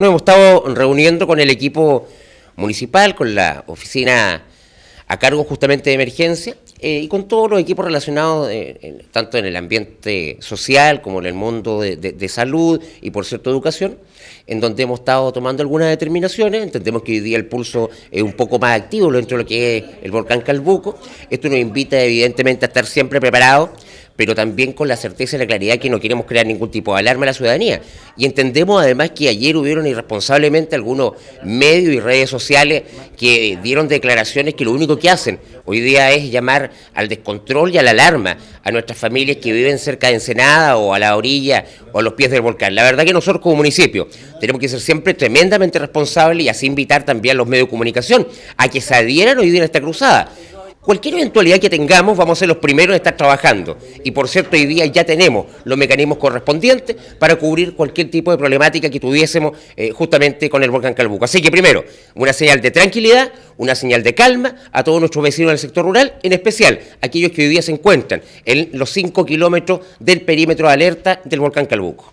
Nos hemos estado reuniendo con el equipo municipal, con la oficina a cargo justamente de emergencia eh, y con todos los equipos relacionados eh, tanto en el ambiente social como en el mundo de, de, salud y por cierto educación, en donde hemos estado tomando algunas determinaciones, entendemos que hoy día el pulso es un poco más activo dentro de lo que es el volcán Calbuco, esto nos invita evidentemente a estar siempre preparados pero también con la certeza y la claridad que no queremos crear ningún tipo de alarma a la ciudadanía. Y entendemos además que ayer hubieron irresponsablemente algunos medios y redes sociales que dieron declaraciones que lo único que hacen hoy día es llamar al descontrol y a la alarma a nuestras familias que viven cerca de Ensenada o a la orilla o a los pies del volcán. La verdad que nosotros como municipio tenemos que ser siempre tremendamente responsables y así invitar también a los medios de comunicación a que se adhieran hoy día a esta cruzada Cualquier eventualidad que tengamos, vamos a ser los primeros en estar trabajando. Y por cierto, hoy día ya tenemos los mecanismos correspondientes para cubrir cualquier tipo de problemática que tuviésemos eh, justamente con el volcán Calbuco. Así que primero, una señal de tranquilidad, una señal de calma a todos nuestros vecinos del sector rural, en especial aquellos que hoy día se encuentran en los 5 kilómetros del perímetro de alerta del volcán Calbuco.